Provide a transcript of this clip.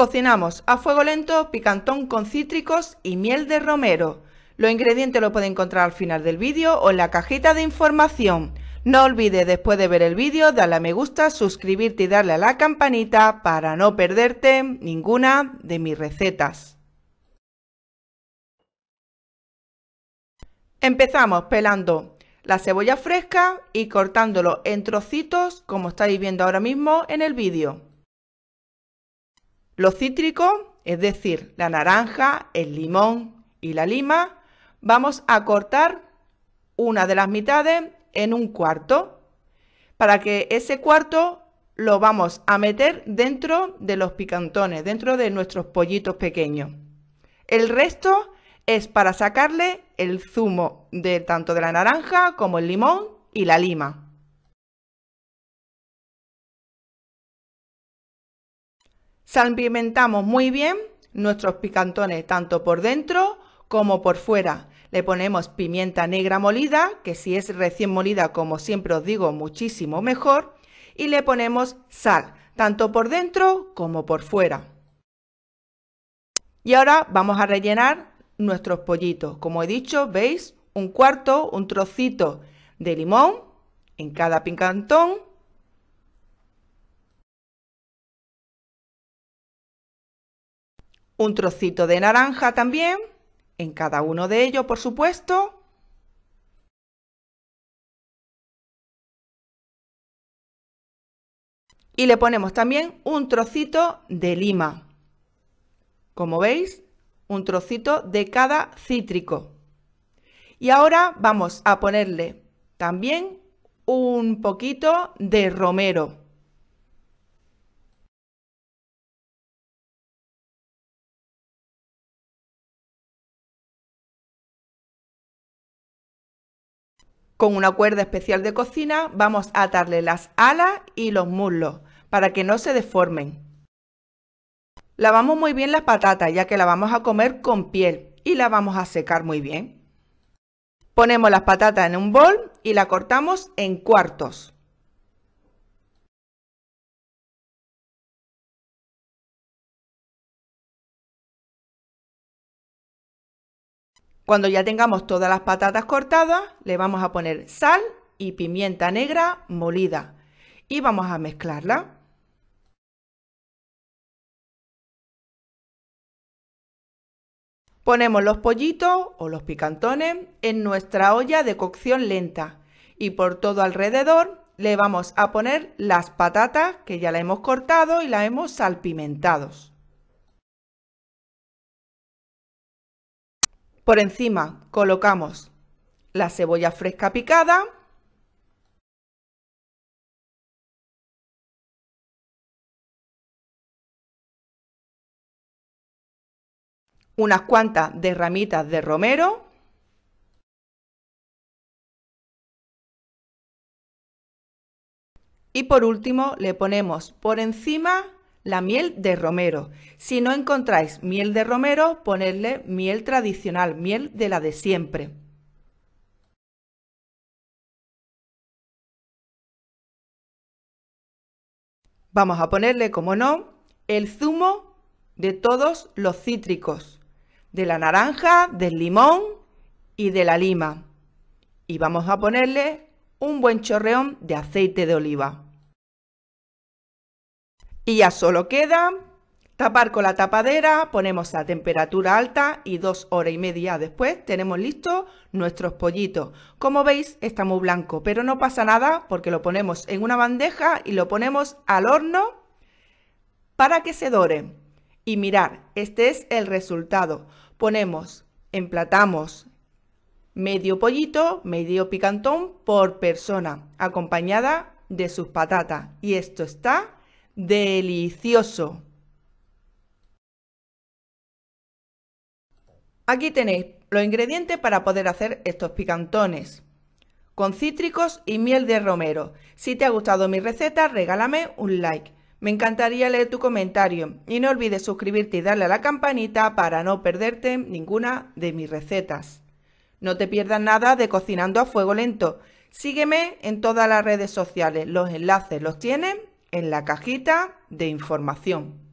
Cocinamos a fuego lento picantón con cítricos y miel de romero. Los ingredientes los puede encontrar al final del vídeo o en la cajita de información. No olvides después de ver el vídeo darle a me gusta, suscribirte y darle a la campanita para no perderte ninguna de mis recetas. Empezamos pelando la cebolla fresca y cortándolo en trocitos como estáis viendo ahora mismo en el vídeo. Los cítricos, es decir, la naranja, el limón y la lima, vamos a cortar una de las mitades en un cuarto para que ese cuarto lo vamos a meter dentro de los picantones, dentro de nuestros pollitos pequeños. El resto es para sacarle el zumo de tanto de la naranja como el limón y la lima. Salpimentamos muy bien nuestros picantones, tanto por dentro como por fuera. Le ponemos pimienta negra molida, que si es recién molida, como siempre os digo, muchísimo mejor. Y le ponemos sal, tanto por dentro como por fuera. Y ahora vamos a rellenar nuestros pollitos. Como he dicho, veis, un cuarto, un trocito de limón en cada picantón un trocito de naranja también, en cada uno de ellos, por supuesto. Y le ponemos también un trocito de lima. Como veis, un trocito de cada cítrico. Y ahora vamos a ponerle también un poquito de romero. Con una cuerda especial de cocina vamos a atarle las alas y los muslos para que no se deformen. Lavamos muy bien las patatas ya que la vamos a comer con piel y la vamos a secar muy bien. Ponemos las patatas en un bol y la cortamos en cuartos. Cuando ya tengamos todas las patatas cortadas, le vamos a poner sal y pimienta negra molida y vamos a mezclarla. Ponemos los pollitos o los picantones en nuestra olla de cocción lenta y por todo alrededor le vamos a poner las patatas que ya la hemos cortado y la hemos salpimentado. Por encima colocamos la cebolla fresca picada, unas cuantas de ramitas de romero, y por último le ponemos por encima la miel de romero. Si no encontráis miel de romero, ponedle miel tradicional, miel de la de siempre. Vamos a ponerle, como no, el zumo de todos los cítricos, de la naranja, del limón y de la lima. Y vamos a ponerle un buen chorreón de aceite de oliva. Y ya solo queda tapar con la tapadera, ponemos a temperatura alta y dos horas y media después tenemos listos nuestros pollitos. Como veis está muy blanco, pero no pasa nada porque lo ponemos en una bandeja y lo ponemos al horno para que se dore. Y mirar, este es el resultado. Ponemos, emplatamos medio pollito, medio picantón por persona, acompañada de sus patatas. Y esto está delicioso. Aquí tenéis los ingredientes para poder hacer estos picantones con cítricos y miel de romero. Si te ha gustado mi receta, regálame un like. Me encantaría leer tu comentario y no olvides suscribirte y darle a la campanita para no perderte ninguna de mis recetas. No te pierdas nada de Cocinando a Fuego Lento. Sígueme en todas las redes sociales, los enlaces los tienen en la cajita de información.